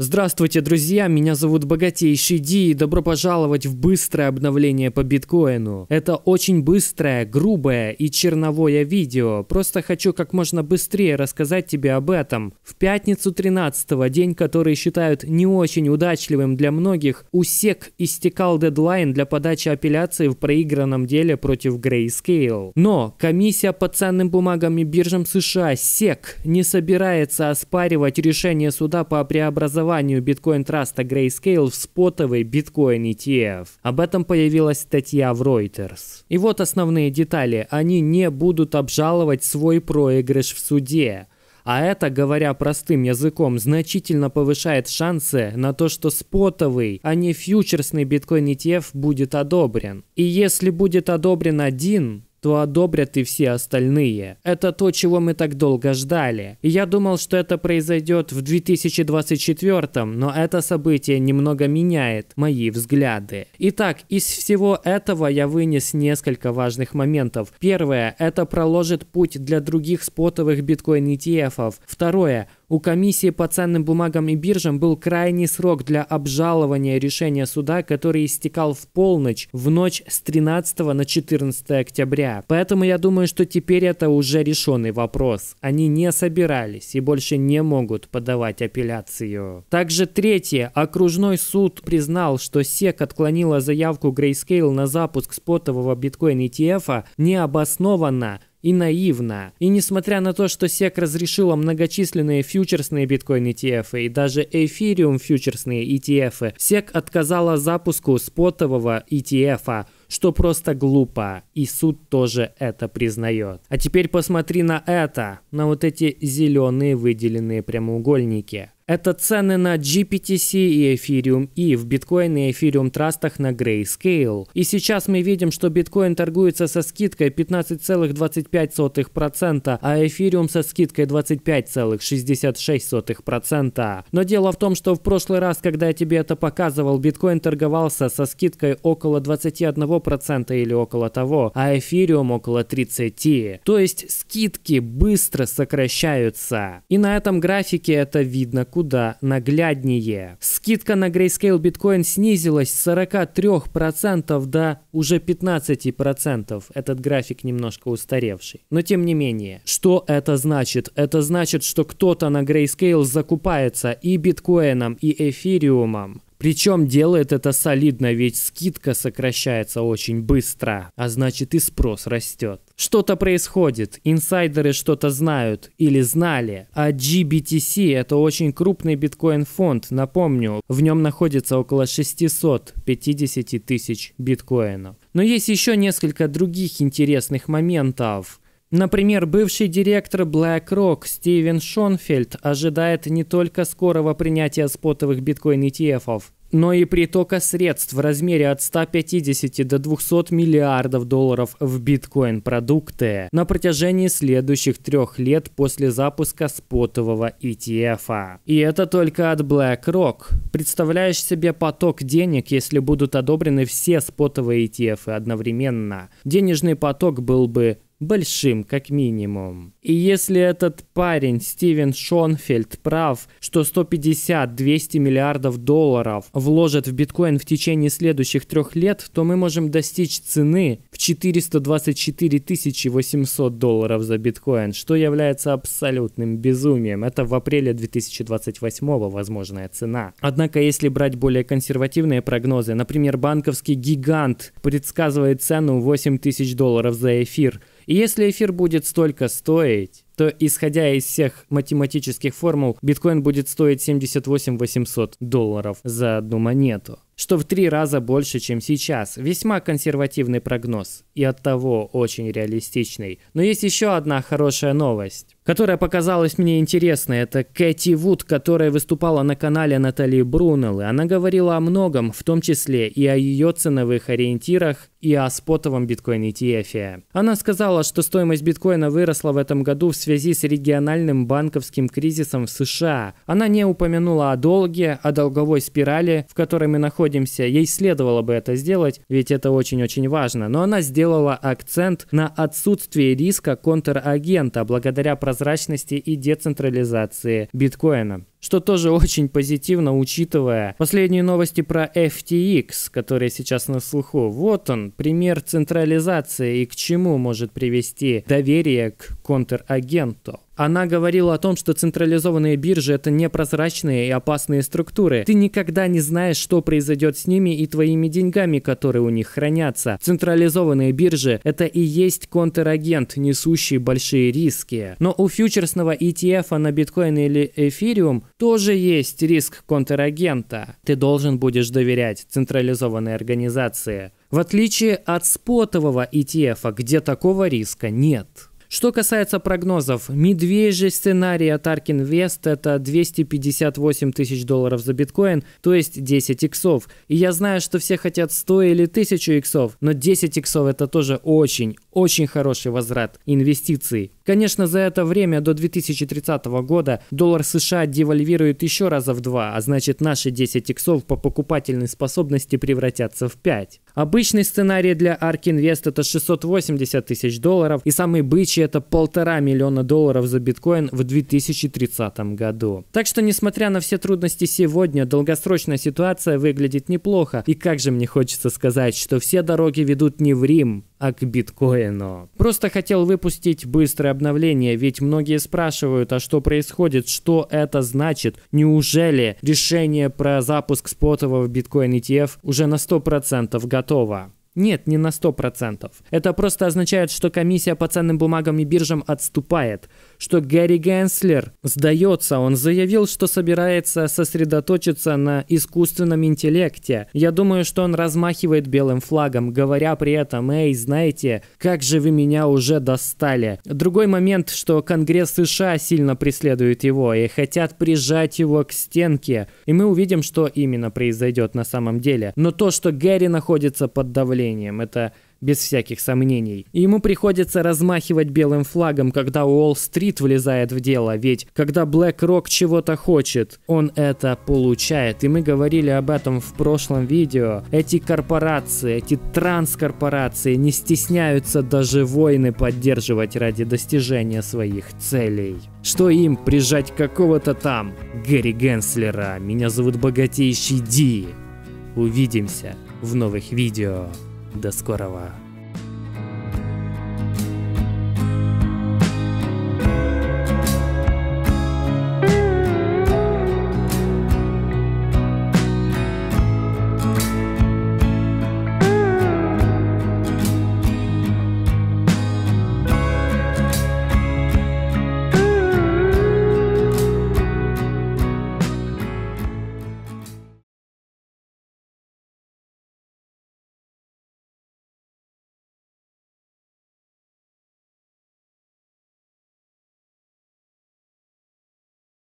Здравствуйте, друзья, меня зовут Богатейший Ди и добро пожаловать в быстрое обновление по биткоину. Это очень быстрое, грубое и черновое видео, просто хочу как можно быстрее рассказать тебе об этом. В пятницу 13 день, который считают не очень удачливым для многих, у SEC истекал дедлайн для подачи апелляции в проигранном деле против Grayscale. Но комиссия по ценным бумагам и биржам США SEC не собирается оспаривать решение суда по преобразованию преобразованию биткоин-траста Grayscale в спотовый биткоин ETF. Об этом появилась статья в Reuters. И вот основные детали. Они не будут обжаловать свой проигрыш в суде. А это, говоря простым языком, значительно повышает шансы на то, что спотовый, а не фьючерсный биткоин ETF будет одобрен. И если будет одобрен один, то одобрят и все остальные. Это то, чего мы так долго ждали. я думал, что это произойдет в 2024, но это событие немного меняет мои взгляды. Итак, из всего этого я вынес несколько важных моментов. Первое, это проложит путь для других спотовых биткоин ETF. Второе, у комиссии по ценным бумагам и биржам был крайний срок для обжалования решения суда, который истекал в полночь в ночь с 13 на 14 октября. Поэтому я думаю, что теперь это уже решенный вопрос. Они не собирались и больше не могут подавать апелляцию. Также третье. Окружной суд признал, что СЕК отклонила заявку Grayscale на запуск спотового биткоин ETF необоснованно и наивно. И несмотря на то, что SEC разрешила многочисленные фьючерсные биткоин ETF и даже эфириум фьючерсные ETF, SEC отказала запуску спотового ETF, что просто глупо, и суд тоже это признает. А теперь посмотри на это, на вот эти зеленые выделенные прямоугольники. Это цены на GPTC и Ethereum и в биткоин и Ethereum трастах на Grayscale. И сейчас мы видим, что биткоин торгуется со скидкой 15,25%, а Ethereum со скидкой 25,66%. Но дело в том, что в прошлый раз, когда я тебе это показывал, биткоин торговался со скидкой около 21% или около того, а Ethereum около 30%. То есть скидки быстро сокращаются. И на этом графике это видно куда нагляднее. Скидка на Grayscale Bitcoin снизилась с 43% до уже 15%. Этот график немножко устаревший. Но тем не менее, что это значит? Это значит, что кто-то на Grayscale закупается и биткоином, и эфириумом. Причем делает это солидно, ведь скидка сокращается очень быстро, а значит и спрос растет что-то происходит, инсайдеры что-то знают или знали, а GBTC – это очень крупный биткоин-фонд, напомню, в нем находится около 650 тысяч биткоинов. Но есть еще несколько других интересных моментов. Например, бывший директор BlackRock Стивен Шонфельд ожидает не только скорого принятия спотовых биткоин-ETF, но и притока средств в размере от 150 до 200 миллиардов долларов в биткоин-продукты на протяжении следующих трех лет после запуска спотового ETF. -а. И это только от BlackRock. Представляешь себе поток денег, если будут одобрены все спотовые ETF одновременно? Денежный поток был бы Большим, как минимум. И если этот парень, Стивен Шонфельд, прав, что 150-200 миллиардов долларов вложат в биткоин в течение следующих трех лет, то мы можем достичь цены в 424 800 долларов за биткоин, что является абсолютным безумием. Это в апреле 2028 возможная цена. Однако, если брать более консервативные прогнозы, например, банковский гигант предсказывает цену 8 тысяч долларов за эфир – и если эфир будет столько стоить, то исходя из всех математических формул, биткоин будет стоить 78 800 долларов за одну монету что в три раза больше, чем сейчас. Весьма консервативный прогноз и оттого очень реалистичный. Но есть еще одна хорошая новость, которая показалась мне интересной. Это Кэти Вуд, которая выступала на канале Натальи Брунеллы. Она говорила о многом, в том числе и о ее ценовых ориентирах и о спотовом биткоин ETF. Она сказала, что стоимость биткоина выросла в этом году в связи связи с региональным банковским кризисом в США. Она не упомянула о долге, о долговой спирали, в которой мы находимся. Ей следовало бы это сделать, ведь это очень-очень важно. Но она сделала акцент на отсутствие риска контрагента благодаря прозрачности и децентрализации биткоина что тоже очень позитивно, учитывая последние новости про FTX, которые сейчас на слуху. Вот он, пример централизации и к чему может привести доверие к контрагенту. Она говорила о том, что централизованные биржи – это непрозрачные и опасные структуры. Ты никогда не знаешь, что произойдет с ними и твоими деньгами, которые у них хранятся. Централизованные биржи – это и есть контрагент, несущий большие риски. Но у фьючерсного ETF на биткоин или эфириум тоже есть риск контрагента. Ты должен будешь доверять централизованной организации. В отличие от спотового ETF, где такого риска нет. Что касается прогнозов, медвежий сценарий от ARK Invest это 258 тысяч долларов за биткоин, то есть 10 иксов. И я знаю, что все хотят 100 или 1000 иксов, но 10 иксов это тоже очень, очень хороший возврат инвестиций. Конечно, за это время до 2030 года доллар США девальвирует еще раза в два, а значит наши 10 иксов по покупательной способности превратятся в 5. Обычный сценарий для ARK Invest это 680 тысяч долларов и самый бычий это полтора миллиона долларов за биткоин в 2030 году. Так что несмотря на все трудности сегодня, долгосрочная ситуация выглядит неплохо и как же мне хочется сказать, что все дороги ведут не в Рим, а к биткоину. Просто хотел выпустить быстрое обновление, ведь многие спрашивают, а что происходит, что это значит, неужели решение про запуск спотового биткоин ETF уже на 100% готово? Нет, не на 100%. Это просто означает, что комиссия по ценным бумагам и биржам отступает, что Гэри Генслер сдается. Он заявил, что собирается сосредоточиться на искусственном интеллекте. Я думаю, что он размахивает белым флагом, говоря при этом, эй, знаете, как же вы меня уже достали. Другой момент, что Конгресс США сильно преследует его и хотят прижать его к стенке. И мы увидим, что именно произойдет на самом деле. Но то, что Гэри находится под давлением, это без всяких сомнений. И ему приходится размахивать белым флагом, когда Уолл-стрит влезает в дело, ведь когда BlackRock чего-то хочет, он это получает. И мы говорили об этом в прошлом видео. Эти корпорации, эти транскорпорации не стесняются даже войны поддерживать ради достижения своих целей. Что им прижать какого-то там Гэри Генслера? Меня зовут Богатейший Ди. Увидимся в новых видео. До скорого!